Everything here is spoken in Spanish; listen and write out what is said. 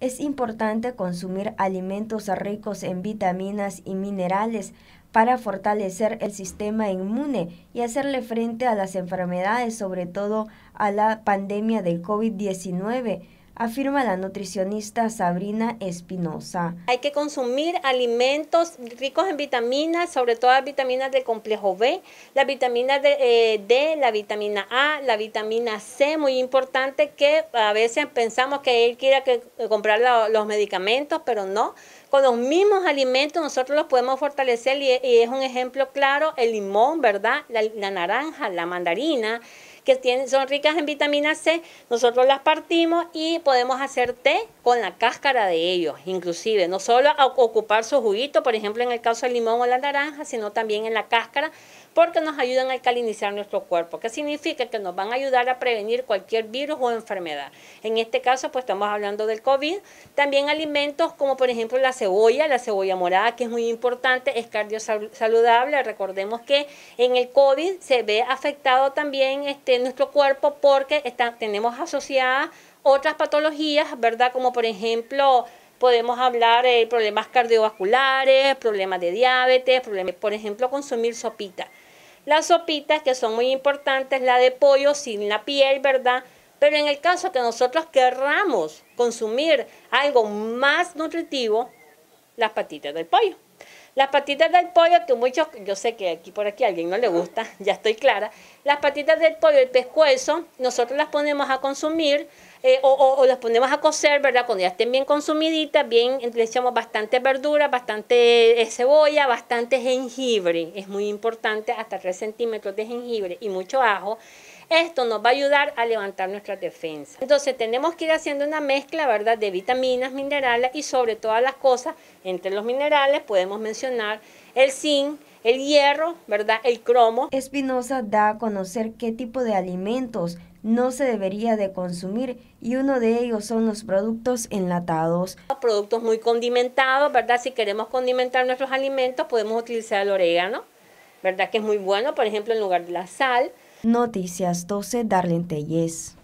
Es importante consumir alimentos ricos en vitaminas y minerales para fortalecer el sistema inmune y hacerle frente a las enfermedades, sobre todo a la pandemia del COVID-19 afirma la nutricionista Sabrina Espinosa. Hay que consumir alimentos ricos en vitaminas, sobre todo las vitaminas del complejo B, la vitamina de, eh, D, la vitamina A, la vitamina C, muy importante que a veces pensamos que él quiera que, eh, comprar los medicamentos, pero no. Con los mismos alimentos nosotros los podemos fortalecer y, es un ejemplo claro el limón, ¿verdad? la naranja, la mandarina que son ricas en vitamina C, nosotros las partimos y podemos hacer té con la cáscara de ellos, inclusive, no solo a ocupar su juguito, por ejemplo en el caso del limón o la naranja, sino también en la cáscara, porque nos ayudan a alcalinizar nuestro cuerpo, que significa que nos van a ayudar a prevenir cualquier virus o enfermedad. En este caso, pues estamos hablando del COVID. También alimentos como por ejemplo la cebolla, la cebolla morada, que es muy importante, es cardio saludable. Recordemos que en el COVID se ve afectado también este, nuestro cuerpo porque tenemos asociadas otras patologías, ¿verdad? Como por ejemplo, podemos hablar de problemas cardiovasculares, problemas de diabetes, problemas, por ejemplo, consumir sopita. Las sopitas que son muy importantes, la de pollo sin la piel, ¿verdad? Pero en el caso que nosotros querramos consumir algo más nutritivo, las patitas del pollo. Las patitas del pollo, que muchos, yo sé que aquí por aquí a alguien no le gusta, ya estoy clara. Las patitas del pollo, el pescuezo, nosotros las ponemos a consumir eh, o, o, las ponemos a cocer, ¿verdad? Cuando ya estén bien consumiditas, bien, le echamos bastante verdura, bastante eh, cebolla, bastante jengibre. Es muy importante, hasta 3 centímetros de jengibre y mucho ajo. Esto nos va a ayudar a levantar nuestras defensas. Entonces tenemos que ir haciendo una mezcla, ¿verdad?, de vitaminas, minerales y sobre todas las cosas, entre los minerales podemos mencionar el zinc, el hierro, ¿verdad?, el cromo. Espinosa da a conocer qué tipo de alimentos no se debería de consumir y uno de ellos son los productos enlatados. Productos muy condimentados, ¿verdad? Si queremos condimentar nuestros alimentos podemos utilizar el orégano, ¿verdad? Que es muy bueno, por ejemplo, en lugar de la sal. Noticias 12 Darlene Tellez.